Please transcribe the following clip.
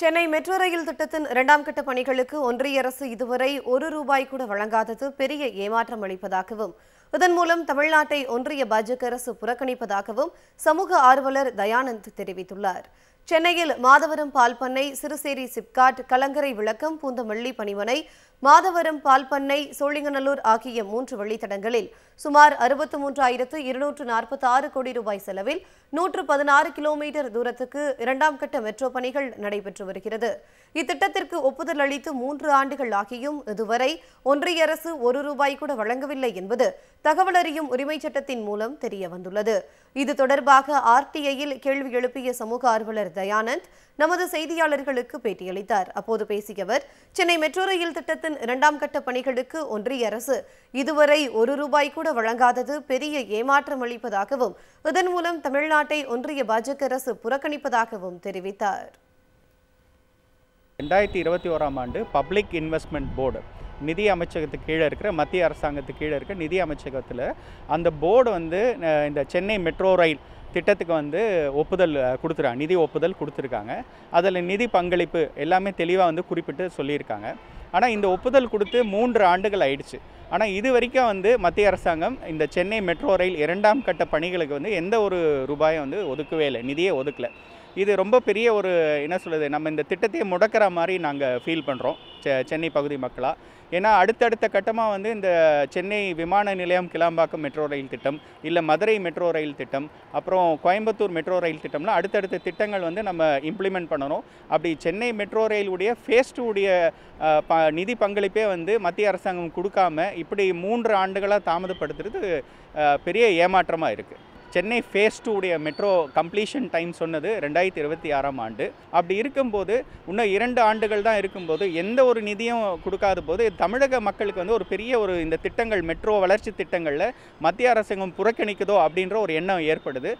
Chennai metro rail திட்டத்தின் இரண்டாம் கட்ட பணிகளுக்கு ஒன்றிய அரசு இதுவரை ஒரு ரூபாய் கூட வழங்காதது பெரிய ஏமாற்றம் அளிப்பதாகவும் இதன் மூலம் தமிழ்நாட்டை ஒன்றிய பாஜக அரசு புறக்கணிப்பதாகவும் சமூக ஆர்வலர் தயானந்த் தெரிவித்துள்ளார் சென்னையில் மாதவரம் பால்பண்ணை சிறுசேரி சிப்காட் கலங்கரை விளக்கம் பூந்தமல்லி பணிமனை மாதவரம் பால்பண்ணை சோழிங்கநல்லூர் ஆகிய மூன்று வழித்தடங்களில் சுமார் அறுபத்து மூன்றாயிரத்து இருநூற்று நாற்பத்தி ஆறு கோடி ரூபாய் செலவில் நூற்று பதினாறு கிலோமீட்டர் தூரத்துக்கு இரண்டாம் கட்ட மெட்ரோ பணிகள் நடைபெற்று வருகிறது இத்திட்டத்திற்கு ஒப்புதல் அளித்து மூன்று ஆண்டுகள் ஆகியும் இதுவரை ஒன்றிய அரசு ஒரு ரூபாய் கூட வழங்கவில்லை என்பது தகவல் அறியும் உரிமை சட்டத்தின் மூலம் தெரிய வந்துள்ளது இது தொடர்பாக ஆர்டிஐயில் கேள்வி எழுப்பிய சமூக ஆர்வலர் தயானந்த் நமது செய்தியாளர்களுக்கு பேட்டியளித்தார் அப்போது பேசிய அவர் சென்னை மெட்ரோ ரயில் திட்டத்தின் இரண்டாம் கட்ட பணிகளுக்கு ஒன்றிய அரசு இதுவரை ஒரு ரூபாய் கூட வழங்காதது பெரிய ஏமாற்றம் அளிப்பதாகவும் இதன் மூலம் தமிழ்நாட்டை ஒன்றிய பாஜக அரசு புறக்கணிப்பதாகவும் தெரிவித்தார் ரெண்டாயிரத்தி இருபத்தி ஓராம் ஆண்டு பப்ளிக் இன்வெஸ்ட்மெண்ட் போர்டு நிதி அமைச்சகத்துக்கு கீழே இருக்கிற மத்திய அரசாங்கத்துக்கு கீழே இருக்கிற நிதி அமைச்சகத்தில் அந்த போர்டு வந்து இந்த சென்னை மெட்ரோ ரயில் திட்டத்துக்கு வந்து ஒப்புதல் கொடுத்துருக்காங்க நிதி ஒப்புதல் கொடுத்துருக்காங்க அதில் நிதி பங்களிப்பு எல்லாமே தெளிவாக வந்து குறிப்பிட்டு சொல்லியிருக்காங்க ஆனால் இந்த ஒப்புதல் கொடுத்து மூன்று ஆண்டுகள் ஆயிடுச்சு ஆனால் இது வரைக்கும் வந்து மத்திய அரசாங்கம் இந்த சென்னை மெட்ரோ ரயில் இரண்டாம் கட்ட பணிகளுக்கு வந்து எந்த ஒரு ரூபாயும் வந்து ஒதுக்கவே இல்லை நிதியே ஒதுக்கலை இது ரொம்ப பெரிய ஒரு என்ன சொல்லுது நம்ம இந்த திட்டத்தையே முடக்கிற மாதிரி நாங்கள் ஃபீல் பண்ணுறோம் சென்னை பகுதி மக்களாக ஏன்னா அடுத்தடுத்த கட்டமாக வந்து இந்த சென்னை விமான நிலையம் கிளாம்பாக்கம் மெட்ரோ ரயில் திட்டம் இல்லை மதுரை மெட்ரோ ரயில் திட்டம் அப்புறம் கோயம்புத்தூர் மெட்ரோ ரயில் திட்டம்லாம் அடுத்தடுத்த திட்டங்கள் வந்து நம்ம இம்ப்ளிமெண்ட் பண்ணணும் அப்படி சென்னை மெட்ரோ ரயிலுடைய ஃபேஸ் டூடைய ப நிதி பங்களிப்பே வந்து மத்திய அரசாங்கம் கொடுக்காம இப்படி மூன்று ஆண்டுகளாக தாமதப்படுத்துறது பெரிய ஏமாற்றமாக இருக்குது சென்னை ஃபேஸ் டூடைய மெட்ரோ கம்ப்ளீஷன் டைம் சொன்னது ரெண்டாயிரத்தி இருபத்தி ஆறாம் ஆண்டு அப்படி இருக்கும்போது இன்னும் இரண்டு ஆண்டுகள் தான் இருக்கும்போது எந்த ஒரு நிதியும் கொடுக்காத போது தமிழக மக்களுக்கு வந்து ஒரு பெரிய ஒரு இந்த திட்டங்கள் மெட்ரோ வளர்ச்சி திட்டங்களில் மத்திய அரசாங்கம் புறக்கணிக்குதோ அப்படின்ற ஒரு எண்ணம் ஏற்படுது